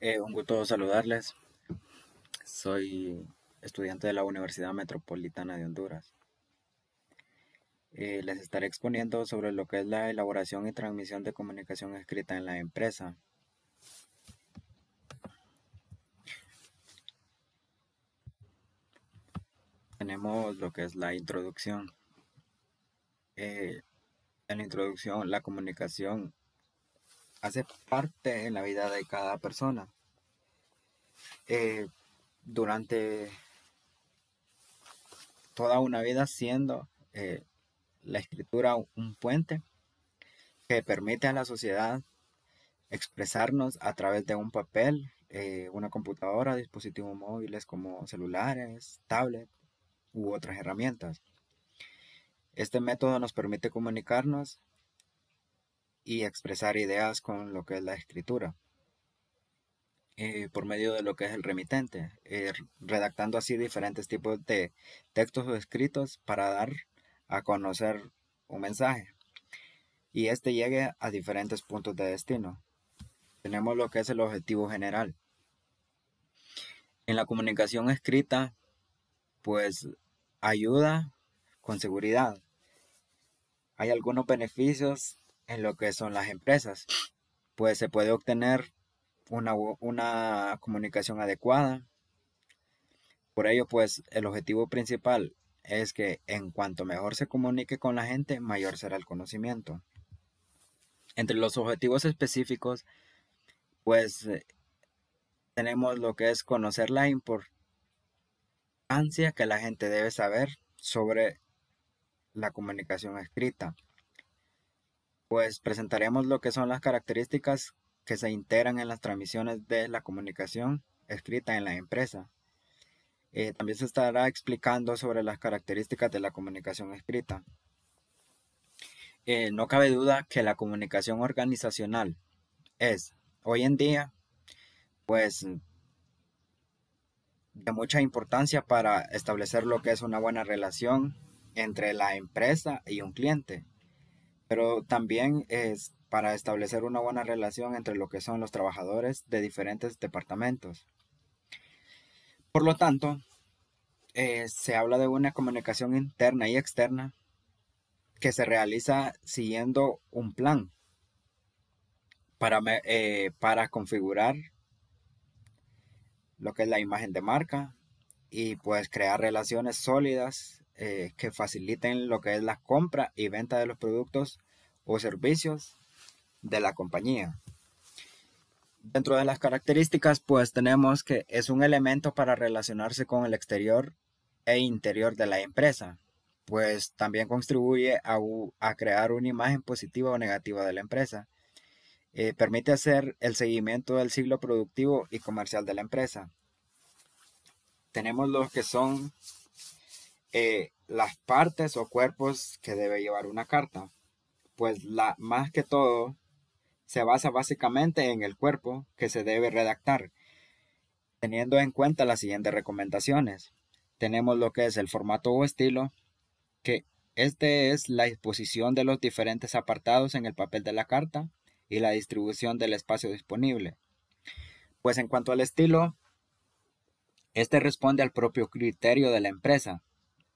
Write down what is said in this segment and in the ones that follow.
Eh, un gusto saludarles. Soy estudiante de la Universidad Metropolitana de Honduras. Eh, les estaré exponiendo sobre lo que es la elaboración y transmisión de comunicación escrita en la empresa. Tenemos lo que es la introducción. Eh, en la introducción, la comunicación hace parte en la vida de cada persona. Eh, durante toda una vida siendo eh, la escritura un puente que permite a la sociedad expresarnos a través de un papel, eh, una computadora, dispositivos móviles como celulares, tablet u otras herramientas. Este método nos permite comunicarnos y expresar ideas con lo que es la escritura. Eh, por medio de lo que es el remitente, eh, redactando así diferentes tipos de textos o escritos para dar a conocer un mensaje y este llegue a diferentes puntos de destino. Tenemos lo que es el objetivo general. En la comunicación escrita, pues ayuda con seguridad. Hay algunos beneficios en lo que son las empresas. Pues se puede obtener una, comunicación adecuada. Por ello, pues el objetivo principal es que en cuanto mejor se comunique con la gente, mayor será el conocimiento. Entre los objetivos específicos, pues eh, tenemos lo que es conocer la importancia que la gente debe saber sobre la comunicación escrita pues presentaremos lo que son las características que se integran en las transmisiones de la comunicación escrita en la empresa. Eh, también se estará explicando sobre las características de la comunicación escrita. Eh, no cabe duda que la comunicación organizacional es hoy en día pues de mucha importancia para establecer lo que es una buena relación entre la empresa y un cliente pero también es para establecer una buena relación entre lo que son los trabajadores de diferentes departamentos. Por lo tanto, eh, se habla de una comunicación interna y externa que se realiza siguiendo un plan para, eh, para configurar lo que es la imagen de marca y pues crear relaciones sólidas eh, que faciliten lo que es la compra y venta de los productos o servicios de la compañía. Dentro de las características, pues tenemos que es un elemento para relacionarse con el exterior e interior de la empresa, pues también contribuye a, crear una imagen positiva o negativa de la empresa. Eh, permite hacer el seguimiento del ciclo productivo y comercial de la empresa. Tenemos los que son eh, las partes o cuerpos que debe llevar una carta. Pues la, más que todo se basa básicamente en el cuerpo que se debe redactar, teniendo en cuenta las siguientes recomendaciones. Tenemos lo que es el formato o estilo, que este es la disposición de los diferentes apartados en el papel de la carta y la distribución del espacio disponible. Pues en cuanto al estilo, este responde al propio criterio de la empresa,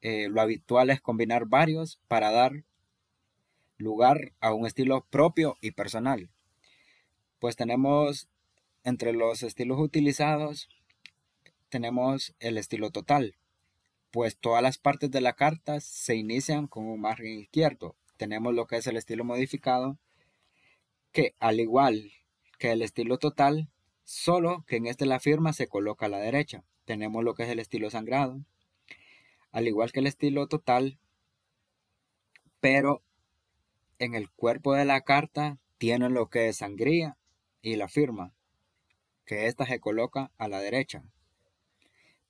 eh, lo habitual es combinar varios para dar lugar a un estilo propio y personal. Pues tenemos entre los estilos utilizados, tenemos el estilo total, pues todas las partes de la carta se inician con un margen izquierdo. Tenemos lo que es el estilo modificado, que al igual que el estilo total, solo que en este la firma se coloca a la derecha. Tenemos lo que es el estilo sangrado, al igual que el estilo total, pero en el cuerpo de la carta tiene lo que es sangría y la firma, que ésta se coloca a la derecha.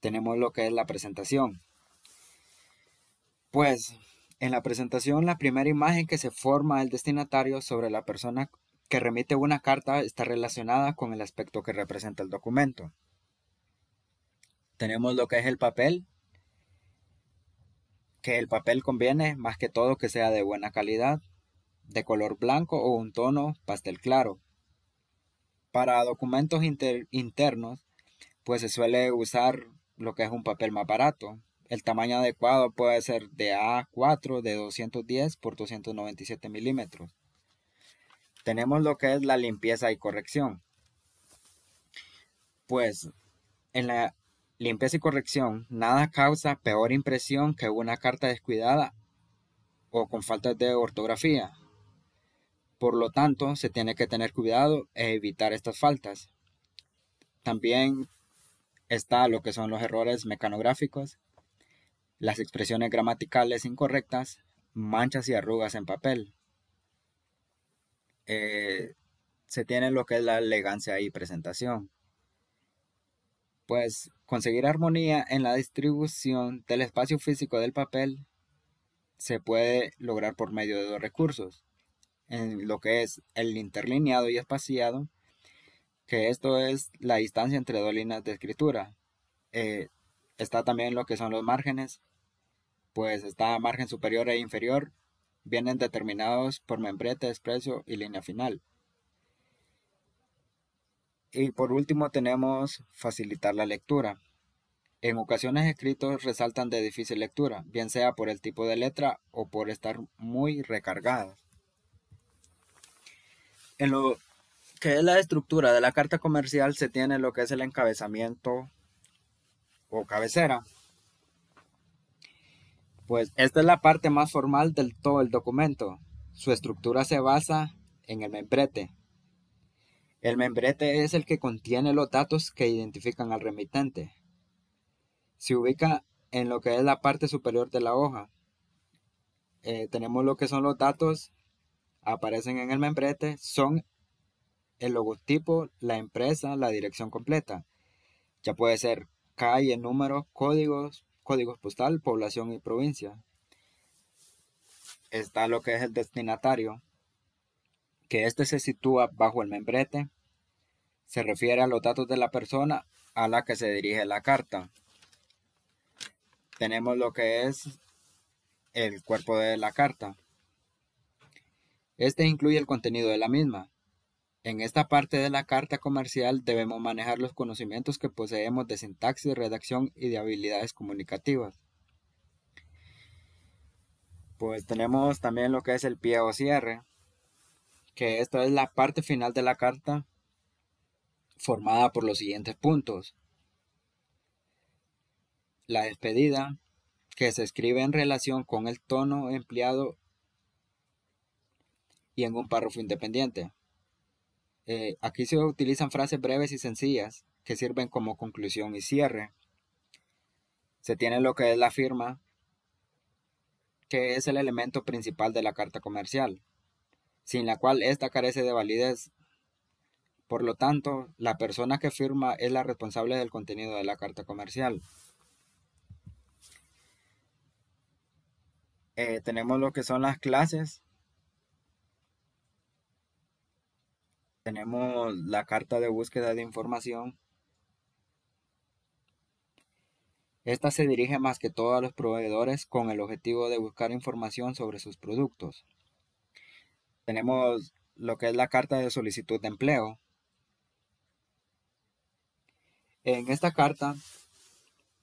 Tenemos lo que es la presentación. Pues en la presentación la primera imagen que se forma el destinatario sobre la persona que remite una carta está relacionada con el aspecto que representa el documento. Tenemos lo que es el papel, que el papel conviene más que todo que sea de buena calidad, de color blanco o un tono pastel claro. Para documentos internos, pues se suele usar lo que es un papel más barato. El tamaño adecuado puede ser de A4 de 210 por 297 milímetros. Tenemos lo que es la limpieza y corrección. Pues en la, Limpieza y corrección. Nada causa peor impresión que una carta descuidada o con faltas de ortografía. Por lo tanto, se tiene que tener cuidado e evitar estas faltas. También está lo que son los errores mecanográficos, las expresiones gramaticales incorrectas, manchas y arrugas en papel. Eh, se tiene lo que es la elegancia y presentación pues conseguir armonía en la distribución del espacio físico del papel se puede lograr por medio de dos recursos, en lo que es el interlineado y espaciado, que esto es la distancia entre dos líneas de escritura. Eh, está también lo que son los márgenes, pues está margen superior e inferior, vienen determinados por membrete, desprecio y línea final. Y por último tenemos facilitar la lectura. En ocasiones escritos resaltan de difícil lectura, bien sea por el tipo de letra o por estar muy recargados. En lo que es la estructura de la carta comercial se tiene lo que es el encabezamiento o cabecera. Pues esta es la parte más formal del todo el documento. Su estructura se basa en el membrete, el membrete es el que contiene los datos que identifican al remitente. Se ubica en lo que es la parte superior de la hoja. Eh, tenemos lo que son los datos, aparecen en el membrete, son el logotipo, la empresa, la dirección completa. Ya puede ser calle, número, códigos, códigos postal, población y provincia. Está lo que es el destinatario, que este se sitúa bajo el membrete, se refiere a los datos de la persona a la que se dirige la carta. Tenemos lo que es el cuerpo de la carta. Este incluye el contenido de la misma. En esta parte de la carta comercial debemos manejar los conocimientos que poseemos de sintaxis, redacción y de habilidades comunicativas. Pues tenemos también lo que es el pie o cierre que esta es la parte final de la carta formada por los siguientes puntos. La despedida, que se escribe en relación con el tono empleado y en un párrafo independiente. Eh, aquí se utilizan frases breves y sencillas que sirven como conclusión y cierre. Se tiene lo que es la firma, que es el elemento principal de la carta comercial sin la cual ésta carece de validez. Por lo tanto, la persona que firma es la responsable del contenido de la carta comercial. Eh, tenemos lo que son las clases. Tenemos la carta de búsqueda de información. Esta se dirige más que todo a los proveedores con el objetivo de buscar información sobre sus productos. Tenemos lo que es la carta de solicitud de empleo. En esta carta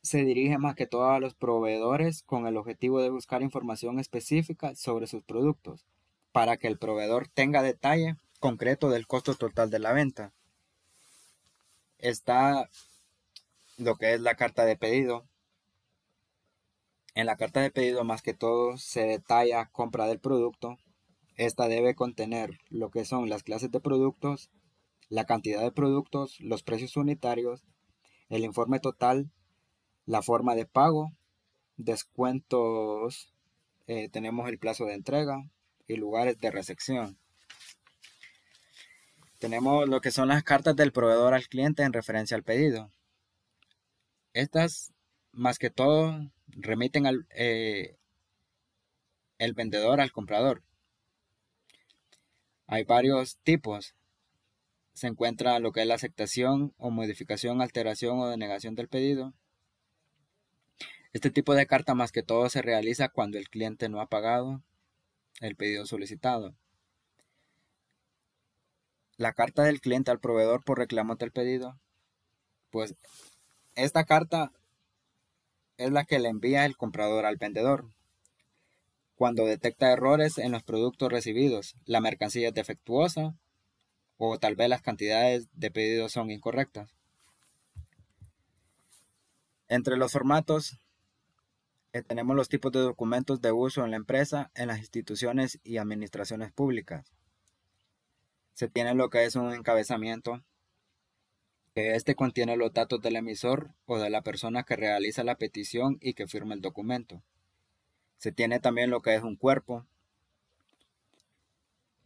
se dirige más que todo a los proveedores con el objetivo de buscar información específica sobre sus productos, para que el proveedor tenga detalle concreto del costo total de la venta. Está lo que es la carta de pedido. En la carta de pedido más que todo se detalla compra del producto, esta debe contener lo que son las clases de productos, la cantidad de productos, los precios unitarios, el informe total, la forma de pago, descuentos, eh, tenemos el plazo de entrega y lugares de recepción. Tenemos lo que son las cartas del proveedor al cliente en referencia al pedido. Estas, más que todo, remiten al eh, el vendedor al comprador. Hay varios tipos. Se encuentra lo que es la aceptación o modificación, alteración o denegación del pedido. Este tipo de carta más que todo se realiza cuando el cliente no ha pagado el pedido solicitado. La carta del cliente al proveedor por reclamo del pedido. Pues esta carta es la que le envía el comprador al vendedor cuando detecta errores en los productos recibidos, la mercancía es defectuosa o tal vez las cantidades de pedidos son incorrectas. Entre los formatos eh, tenemos los tipos de documentos de uso en la empresa, en las instituciones y administraciones públicas. Se tiene lo que es un encabezamiento, que este contiene los datos del emisor o de la persona que realiza la petición y que firma el documento. Se tiene también lo que es un cuerpo,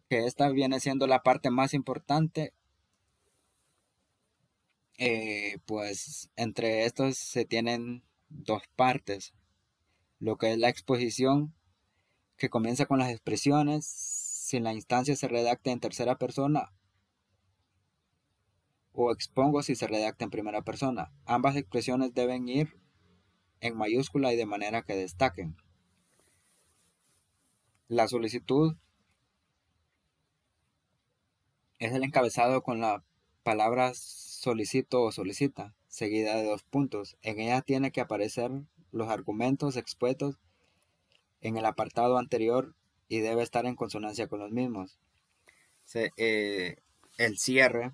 que esta viene siendo la parte más importante. Eh, pues entre estos se tienen dos partes. Lo que es la exposición, que comienza con las expresiones, si la instancia se redacta en tercera persona, o expongo si se redacta en primera persona. Ambas expresiones deben ir en mayúscula y de manera que destaquen. La solicitud es el encabezado con la palabra solicito o solicita, seguida de dos puntos. En ella tiene que aparecer los argumentos expuestos en el apartado anterior y debe estar en consonancia con los mismos. Eh, el cierre,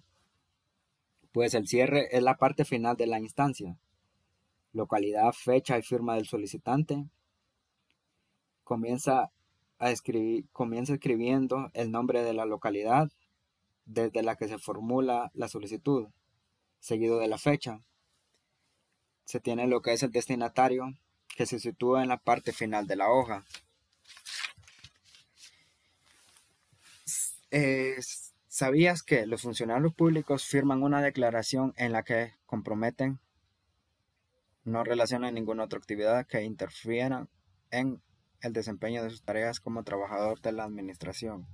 pues el cierre es la parte final de la instancia. Localidad, fecha y firma del solicitante. Comienza escribir, comienza escribiendo el nombre de la localidad desde la que se formula la solicitud, seguido de la fecha. Se tiene lo que es el destinatario, que se sitúa en la parte final de la hoja. ¿Sabías que los funcionarios públicos firman una declaración en la que comprometen no relacionan ninguna otra actividad que interfiera en el desempeño de sus tareas como trabajador de la administración.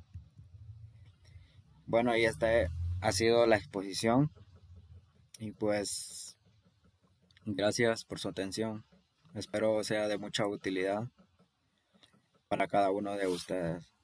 Bueno, y esta eh, ha sido la exposición. Y pues, gracias por su atención. Espero sea de mucha utilidad para cada uno de ustedes.